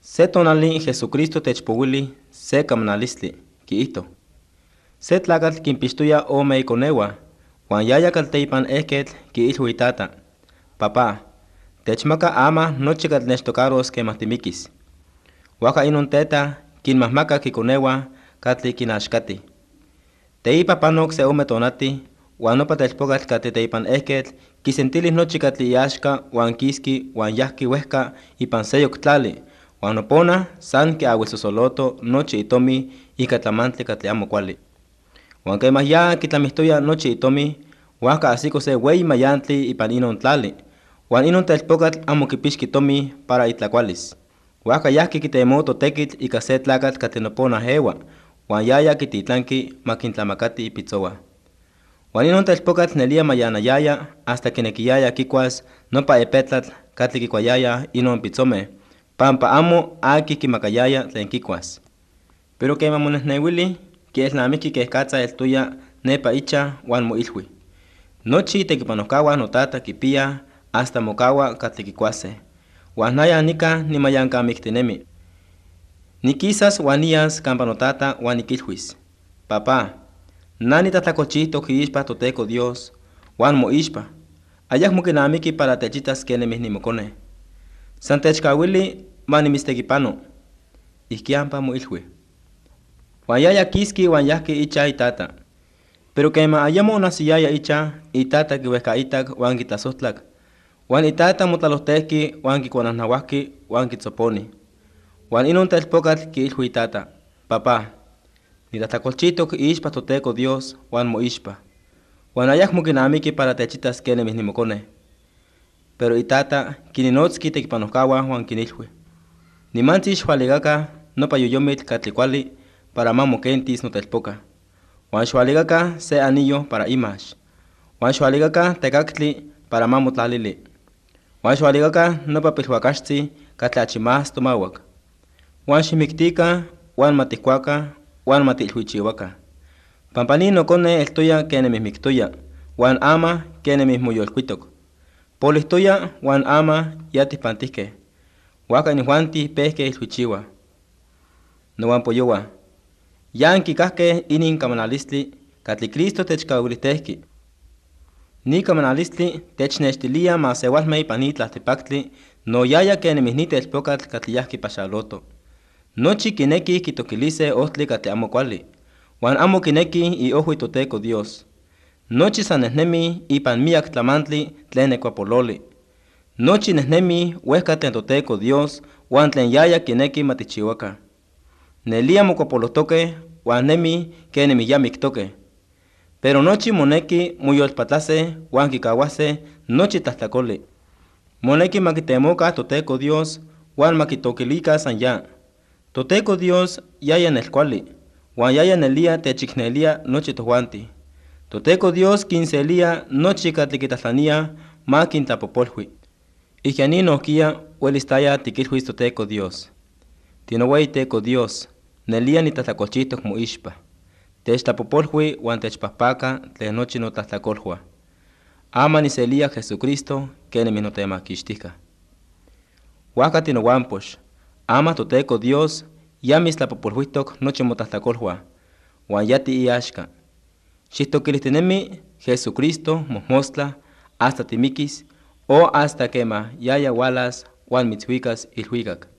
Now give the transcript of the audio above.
Se tonali Jesucristo techpowili se kamnalistli, kiito. Se tlakatl kimpixtuya ome ikonewa, huan yayakal teipan ehketl kiilhuitata. Papá, techmaka ama nochikatl nechtokaros kemahtimikis. Waka inon teta, kinmahmaka kikonewa, katli kinaxkati. Teipa panok se ome tonati, huan opa techpokatl kate teipan ehketl, kisentilis nochikatl iaxka, huan kiski, huan yahki wehka, ipan seyok tlali, Wanopona, san que soloto, noche y tomi, y catamante catleamo cuali. Wanke más ya, quitamistoya, noche y tomi, waka así se wey mayantli y panino tlali. Juan inon telpocat amo tomi para itlacualis. Waka ya que moto tekit y lagat catenopona hewa, wan yaya kititlanki makintlamakati y pitzowa. Juan inon telpocat nelia mayana yaya, hasta que que kikuas, no pa epetlat, y inon pitzome. Pampa amo aki kimakayaya tlen Pero que Newili, que es la Miki que escatza el tuya nepa icha wan moilhui. Nochi tequipanokawa ki kipia hasta mokawa Wan Wanaya nika nimayanka miktenemi. Nikisas wanias wan wanikilhuis. Papá, nani ki ispa toteco Dios, wan moishpa. la mukinamiki para techitas kenemi Mokone. Santechkawili manimistequipano, ihquiampa Mu Wan yaya kiski wanyaki icha itata. Pero kema ayamo ya icha itata kiwehka itak wan kitasostlak. Wan itata motlalohtehki wan kikuanasnahuahki wan kitsoponi. Wan inon telpokatl kiilhui itata. Papá, nitatlacolchitok iixpa toteko Dios wan moixpa. Wan ayak mokinamiki para techitas kene misnimokoneh. Pero itata kininotski tekipanohkawa wan kinilhui hualigaka, no nopa yuyomit katlikuali para no telpoka. Juan xualikaka se anillo para imash. uan te tekakli para talili. uan no nopa pilhuakaxtzi katlachimás tomauak uan wan Pampani matikuaka uan matilhuichiwaka pampanin que enemis kenemihmiktoya Juan ama kenemihmoyolkuitok Polistoya, wan ama yatihpantihkeh ni huanti pehke luchiwa nowampo yuwa. yanki kake inin kamanalistli katli kristo techkaulitehki ni kamanalistli technextilia ma sewalmei panitlahtipaktli noyaya kenemihnitl telpokatl katli yahki paxaloto nochi kineki kitokilise ostli katli amo kuali wan amo kineki iohwi toteko dios nochi sanesnemi ipan miak tlamantli tlen ekuapololi Nochi huéscate huesca Toteco Dios, huantlen yaya queneki matichihuaca. Nelia mocopolotoque, huanemi, kenemi toque. Pero nochi moneki muyolpatase, Kikawase, Noche tastacole. Moneki maquitemoca toteco Dios, huan maquitoquilica ya. Toteco Dios, yaya Nesquali. huan yaya nelia techiknelia, nochi tohuanti. Toteco Dios quincelia nochi catliquitaslania, maquintapopolhui. Y janino kia welistaya tikilhui teko Dios. Tinowei teko Dios, nelia ni tatlakolchitok moixpa. Techtapopolhui huan techpahpaka tlen nochi notahtlakolhua. Ama niselia Jesucristo kene minotemakixtihka. Huaka tinowampox, ama toteko Dios noche tlapopolhuitok nochi motahtlakolhua, huan yati iaxka. Xihtokilistinemi Jesucristo mosmostla hasta timikis, o hasta quema, ya walas, wan mitzuicas y huigak.